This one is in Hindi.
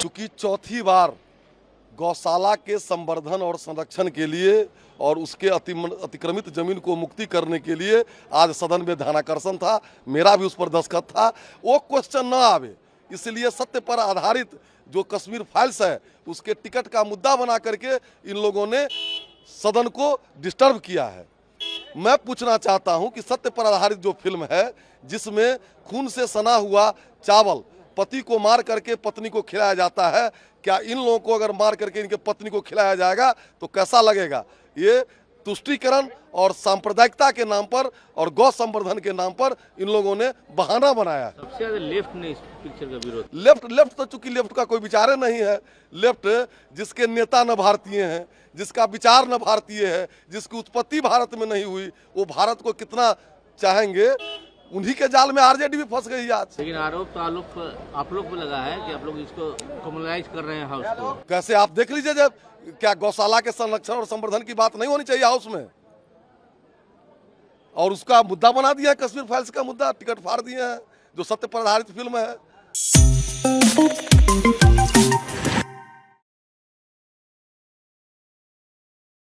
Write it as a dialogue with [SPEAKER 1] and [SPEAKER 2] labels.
[SPEAKER 1] चूंकि चौथी बार गौशाला के संवर्धन और संरक्षण के लिए और उसके अतिक्रमित जमीन को मुक्ति करने के लिए आज सदन में ध्यानाकर्षण था मेरा भी उस पर दस्खत था वो क्वेश्चन न आवे इसलिए सत्य पर आधारित जो कश्मीर फाइल्स है उसके टिकट का मुद्दा बना करके इन लोगों ने सदन को डिस्टर्ब किया है मैं पूछना चाहता हूं कि सत्य पर आधारित जो फिल्म है जिसमें खून से सना हुआ चावल पति को मार करके पत्नी को खिलाया जाता है क्या इन लोगों को अगर मार करके इनके पत्नी को खिलाया जाएगा तो कैसा लगेगा ये तुष्टिकरण और सांप्रदायिकता के नाम पर और गौ संवर्धन के नाम पर इन लोगों ने बहाना बनाया सबसे ज्यादा लेफ्ट ने इस पिक्चर का विरोध लेफ्ट लेफ्ट तो चूंकि लेफ्ट का कोई विचार नहीं है लेफ्ट जिसके नेता न भारतीय हैं जिसका विचार न भारतीय है जिसकी उत्पत्ति भारत में नहीं हुई वो भारत को कितना चाहेंगे उन्हीं के जाल में आरजेडी भी फंस गई आज लेकिन आरोप तो आलोक आप लोग पे लगा है कि आप लोग इसको कमलाइज कर रहे हैं हाउस को कैसे आप देख लीजिए जब क्या गौशाला के संरक्षण और संवर्धन की बात नहीं होनी चाहिए हाउस में और उसका मुद्दा बना दिया है कश्मीर फाइल्स का मुद्दा टिकट फाड़ दिए हैं जो सत्य पर आधारित फिल्म
[SPEAKER 2] है